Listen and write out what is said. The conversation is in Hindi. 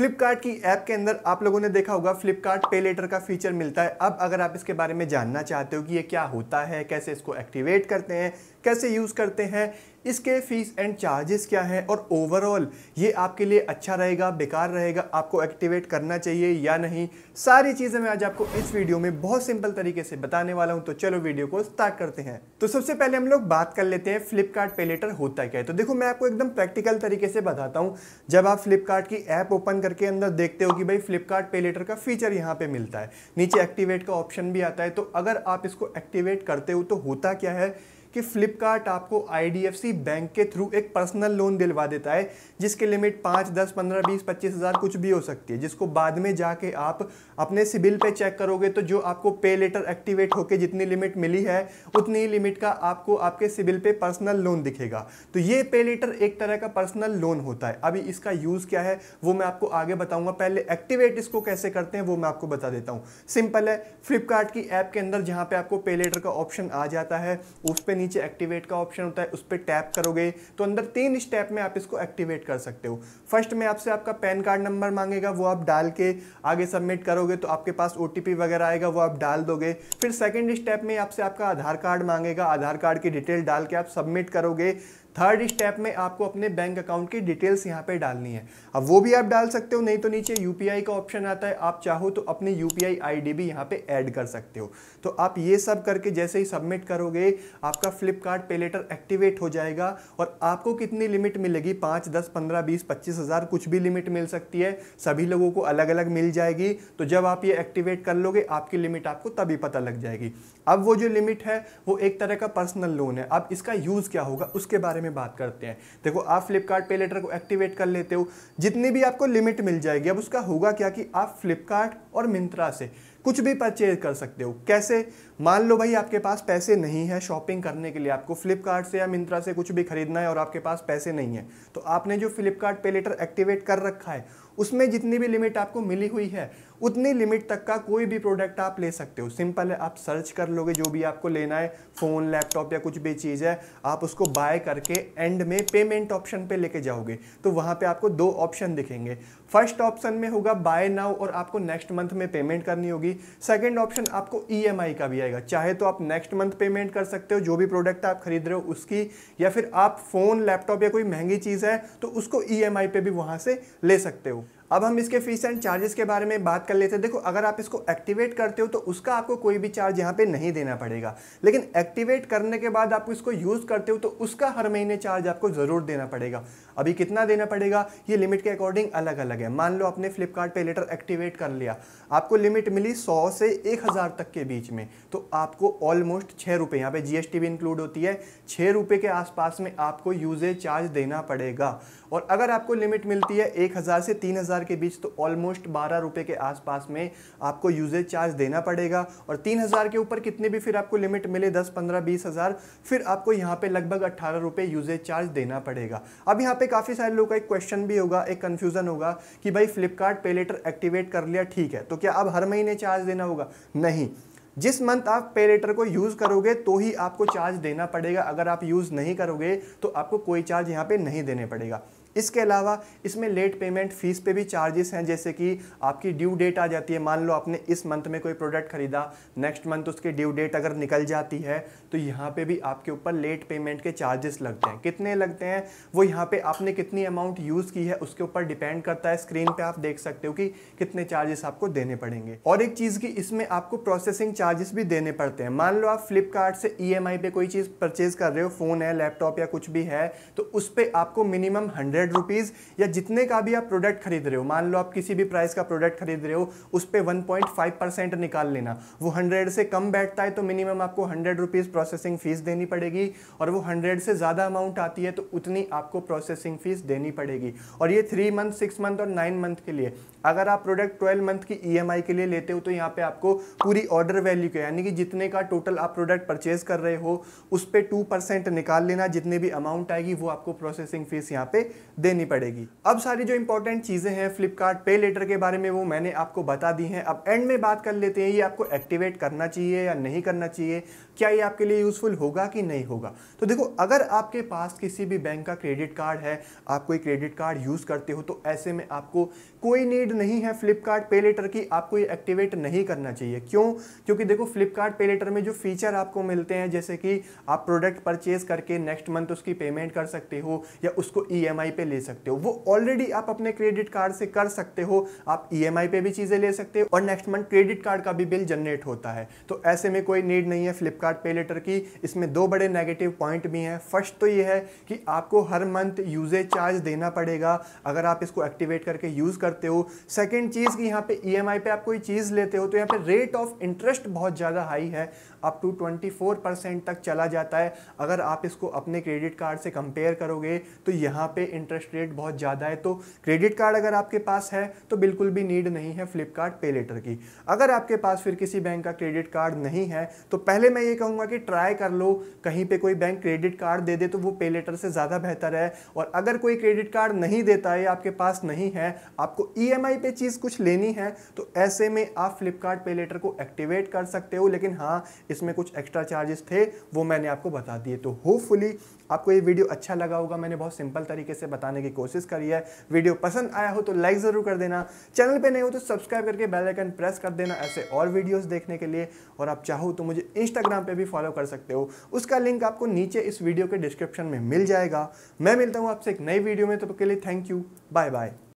फ्लिपकार्ट की ऐप के अंदर आप लोगों ने देखा होगा फ्लिपकार्ट पे लेटर का फीचर मिलता है अब अगर आप इसके बारे में जानना चाहते हो कि ये क्या होता है कैसे इसको एक्टिवेट करते हैं कैसे यूज़ करते हैं इसके फ़ीस एंड चार्जेस क्या हैं और ओवरऑल ये आपके लिए अच्छा रहेगा बेकार रहेगा आपको एक्टिवेट करना चाहिए या नहीं सारी चीज़ें मैं आज आपको इस वीडियो में बहुत सिंपल तरीके से बताने वाला हूं तो चलो वीडियो को स्टार्ट करते हैं तो सबसे पहले हम लोग बात कर लेते हैं फ्लिपकार्ट पे लेटर होता क्या है तो देखो मैं आपको एकदम प्रैक्टिकल तरीके से बताता हूँ जब आप फ्लिपकार्ट की ऐप ओपन करके अंदर देखते हो कि भाई फ्लिपकार्ट पे लेटर का फीचर यहाँ पर मिलता है नीचे एक्टिवेट का ऑप्शन भी आता है तो अगर आप इसको एक्टिवेट करते हो तो होता क्या है कि फ्लिपकार्ट आपको आई बैंक के थ्रू एक पर्सनल लोन दिलवा देता है जिसकी लिमिट पाँच दस पंद्रह बीस पच्चीस हज़ार कुछ भी हो सकती है जिसको बाद में जाके आप अपने सिबिल पे चेक करोगे तो जो आपको पे लेटर एक्टिवेट होकर जितनी लिमिट मिली है उतनी ही लिमिट का आपको आपके सिबिल पे पर्सनल लोन दिखेगा तो ये पे लेटर एक तरह का पर्सनल लोन होता है अभी इसका यूज़ क्या है वो मैं आपको आगे बताऊँगा पहले एक्टिवेट इसको कैसे करते हैं वो मैं आपको बता देता हूँ सिंपल है फ्लिपकार्ट की ऐप के अंदर जहाँ पर आपको पे लेटर का ऑप्शन आ जाता है उस पर नीचे एक्टिवेट का ऑप्शन होता है उस पर टैप करोगे तो अंदर तीन स्टेप में आप इसको एक्टिवेट कर सकते हो फर्स्ट में आपसे आपका पैन कार्ड नंबर मांगेगा वो आप डाल के आगे सबमिट करोगे तो आपके पास ओ वगैरह आएगा वो आप डाल दोगे फिर सेकेंड स्टेप में आपसे आपका आधार कार्ड मांगेगा आधार कार्ड की डिटेल डाल के आप सबमिट करोगे थर्ड स्टेप में आपको अपने बैंक अकाउंट की डिटेल्स यहाँ पे डालनी है अब वो भी आप डाल सकते हो नहीं तो नीचे यूपीआई का ऑप्शन आता है आप चाहो तो अपनी यूपीआई आईडी भी यहाँ पे ऐड कर सकते हो तो आप ये सब करके जैसे ही सबमिट करोगे आपका फ्लिपकार्ट पे लेटर एक्टिवेट हो जाएगा और आपको कितनी लिमिट मिलेगी पाँच दस पंद्रह बीस पच्चीस हज़ार कुछ भी लिमिट मिल सकती है सभी लोगों को अलग अलग मिल जाएगी तो जब आप ये एक्टिवेट कर लोगे आपकी लिमिट आपको तभी पता लग जाएगी अब वो जो लिमिट है वो एक तरह का पर्सनल लोन है अब इसका यूज़ क्या होगा उसके बारे बारे में बात करते हैं देखो आप फ्लिपकार्ट पे लेटर को एक्टिवेट कर लेते हो जितनी भी आपको लिमिट मिल जाएगी अब उसका होगा क्या कि आप फ्लिपकार्ट और मिंत्रा से कुछ भी परचेज कर सकते हो कैसे मान लो भाई आपके पास पैसे नहीं है शॉपिंग करने के लिए आपको फ्लिपकार्ट से या मिंत्रा से कुछ भी खरीदना है और आपके पास पैसे नहीं है तो आपने जो फ्लिपकार्ट पे लेटर एक्टिवेट कर रखा है उसमें जितनी भी लिमिट आपको मिली हुई है उतनी लिमिट तक का कोई भी प्रोडक्ट आप ले सकते हो सिंपल है आप सर्च कर लोगे जो भी आपको लेना है फ़ोन लैपटॉप या कुछ भी चीज़ है आप उसको बाय करके एंड में पेमेंट ऑप्शन पे लेके जाओगे तो वहाँ पे आपको दो ऑप्शन दिखेंगे फर्स्ट ऑप्शन में होगा बाय नाउ और आपको नेक्स्ट मंथ में पेमेंट करनी होगी होगी सेकेंड ऑप्शन आपको ई e का भी आएगा चाहे तो आप नेक्स्ट मंथ पेमेंट कर सकते हो जो भी प्रोडक्ट आप खरीद रहे हो उसकी या फिर आप फ़ोन लैपटॉप या कोई महंगी चीज़ है तो उसको ई e पे भी वहां से ले सकते हो अब हम इसके फीस एंड चार्जेस के बारे में बात कर लेते हैं देखो अगर आप इसको एक्टिवेट करते हो तो उसका आपको कोई भी चार्ज यहाँ पे नहीं देना पड़ेगा लेकिन एक्टिवेट करने के बाद आप इसको यूज़ करते हो तो उसका हर महीने चार्ज आपको ज़रूर देना पड़ेगा अभी कितना देना पड़ेगा ये लिमिट के अकॉर्डिंग अलग अलग है मान लो आपने फ्लिपकार्ट लेटर एक्टिवेट कर लिया आपको लिमिट मिली सौ से एक हज़ार तक के बीच में तो आपको ऑलमोस्ट छः रुपये यहाँ पे जीएसटी भी इंक्लूड होती है छः रुपये के आसपास में आपको यूजेज चार्ज देना पड़ेगा और अगर आपको लिमिट मिलती है एक हज़ार से तीन हज़ार हज़ार के बीच तो ऑलमोस्ट बारह रुपये के आसपास में आपको यूजेज चार्ज देना पड़ेगा और तीन हज़ार के ऊपर कितने भी फिर आपको लिमिट मिले दस पंद्रह बीस हज़ार फिर आपको यहाँ पे लगभग अट्ठारह रुपये यूजेज चार्ज देना पड़ेगा अब यहाँ पे काफ़ी सारे लोगों का एक क्वेश्चन भी होगा एक कन्फ्यूज़न होगा कि भाई फ्लिपकार्ट पे लेटर एक्टिवेट कर लिया ठीक है तो क्या अब हर महीने चार्ज देना होगा नहीं जिस मंथ आप पे लेटर को यूज़ करोगे तो ही आपको चार्ज देना पड़ेगा अगर आप यूज़ नहीं करोगे तो आपको कोई चार्ज यहाँ पे नहीं देने पड़ेगा इसके अलावा इसमें लेट पेमेंट फीस पे भी चार्जेस हैं जैसे कि आपकी ड्यू डेट आ जाती है मान लो आपने इस मंथ में कोई प्रोडक्ट खरीदा नेक्स्ट मंथ उसकी ड्यू डेट अगर निकल जाती है तो यहाँ पे भी आपके ऊपर लेट पेमेंट के चार्जेस लगते हैं कितने लगते हैं वो यहाँ पे आपने कितनी अमाउंट यूज़ की है उसके ऊपर डिपेंड करता है स्क्रीन पर आप देख सकते हो कि कितने चार्जेस आपको देने पड़ेंगे और एक चीज़ की इसमें आपको प्रोसेसिंग चार्जेस भी देने पड़ते हैं मान लो आप फ्लिपकार्ट से ई e पे कोई चीज़ परचेज कर रहे हो फ़ोन है लैपटॉप या कुछ भी है तो उस पर आपको मिनिमम हंड्रेड हंड्रेड रुपीज़ या जितने का भी आप प्रोडक्ट खरीद रहे हो मान लो आप किसी भी प्राइस का प्रोडक्ट खरीद रहे हो उस पर वन पॉइंट फाइव परसेंट निकाल लेना वो हंड्रेड से कम बैठता है तो मिनिमम आपको हंड्रेड रुपीज़ प्रोसेसिंग फ़ीस देनी पड़ेगी और वो हंड्रेड से ज़्यादा अमाउंट आती है तो उतनी आपको प्रोसेसिंग फ़ीस देनी पड़ेगी और ये थ्री मंथ सिक्स मंथ और नाइन मंथ के लिए अगर आप प्रोडक्ट ट्वेल्व मंथ की ई e के लिए लेते हो तो यहाँ पे आपको पूरी ऑर्डर वैल्यू के यानी कि जितने का टोटल आप प्रोडक्ट परचेज कर रहे हो उस पर टू परसेंट निकाल लेना जितने भी अमाउंट आएगी वो आपको प्रोसेसिंग फीस यहाँ पे देनी पड़ेगी अब सारी जो इंपॉर्टेंट चीज़ें हैं फ्लिपकार्ट पे लेटर के बारे में वो मैंने आपको बता दी हैं अब एंड में बात कर लेते हैं ये आपको एक्टिवेट करना चाहिए या नहीं करना चाहिए क्या ये आपके लिए यूज़फुल होगा कि नहीं होगा तो देखो अगर आपके पास किसी भी बैंक का क्रेडिट कार्ड है आप कोई क्रेडिट कार्ड यूज़ करते हो तो ऐसे में आपको कोई नीड नहीं है फ्लिपकार्ट पे लेटर की आपको ये एक्टिवेट नहीं करना चाहिए क्यों क्योंकि देखो फ्लिपकार्ट पे लेटर में जो फीचर आपको मिलते हैं जैसे कि आप प्रोडक्ट परचेज करके नेक्स्ट मंथ उसकी पेमेंट कर सकते हो या उसको ई e पे पे ले सकते हो वो ऑलरेडी आप अपने क्रेडिट कार्ड से कर सकते हो आप ई e पे भी चीज़ें ले सकते हो और नेक्स्ट मंथ क्रेडिट कार्ड का भी बिल जनरेट होता है तो ऐसे में कोई नीड नहीं है फ्लिपकार्ट पे लेटर की इसमें दो बड़े नेगेटिव पॉइंट भी हैं फर्स्ट तो ये है कि आपको हर मंथ यूजेज चार्ज देना पड़ेगा अगर आप इसको एक्टिवेट करके यूज़ करते हो सेकेंड चीज़ की यहाँ पे ई e पे आप कोई चीज़ लेते हो तो यहाँ पे रेट ऑफ इंटरेस्ट बहुत ज़्यादा हाई है अप टू 24 तक चला जाता है अगर आप इसको अपने क्रेडिट कार्ड से कंपेयर करोगे तो यहाँ पे इंटरेस्ट इंटरेस्ट रेट बहुत ज़्यादा है तो क्रेडिट कार्ड अगर आपके पास है तो बिल्कुल भी नीड नहीं है फ्लिपकार्ट पे लेटर की अगर आपके पास फिर किसी बैंक का क्रेडिट कार्ड नहीं है तो पहले मैं ये कहूँगा कि ट्राई कर लो कहीं पर कोई बैंक क्रेडिट कार्ड दे दे तो वो पे लेटर से ज़्यादा बेहतर है और अगर कोई क्रेडिट कार्ड नहीं देता है आपके पास नहीं है आपको ई एम आई पे चीज़ कुछ लेनी है तो ऐसे में आप फ्लिपकार्ट पे लेटर को एक्टिवेट कर सकते हो लेकिन हाँ इसमें कुछ एक्स्ट्रा चार्जेस थे वो मैंने आपको बता दिए तो होपफुली आपको ये वीडियो अच्छा लगा होगा मैंने बहुत सिंपल तरीके से बता बताने की कोशिश करी है वीडियो पसंद आया हो तो लाइक ज़रूर कर देना चैनल पे नहीं हो तो सब्सक्राइब करके बेल आइकन प्रेस कर देना ऐसे और वीडियोस देखने के लिए और आप चाहो तो मुझे इंस्टाग्राम पे भी फॉलो कर सकते हो उसका लिंक आपको नीचे इस वीडियो के डिस्क्रिप्शन में मिल जाएगा मैं मिलता हूँ आपसे एक नई वीडियो में तो के लिए थैंक यू बाय बाय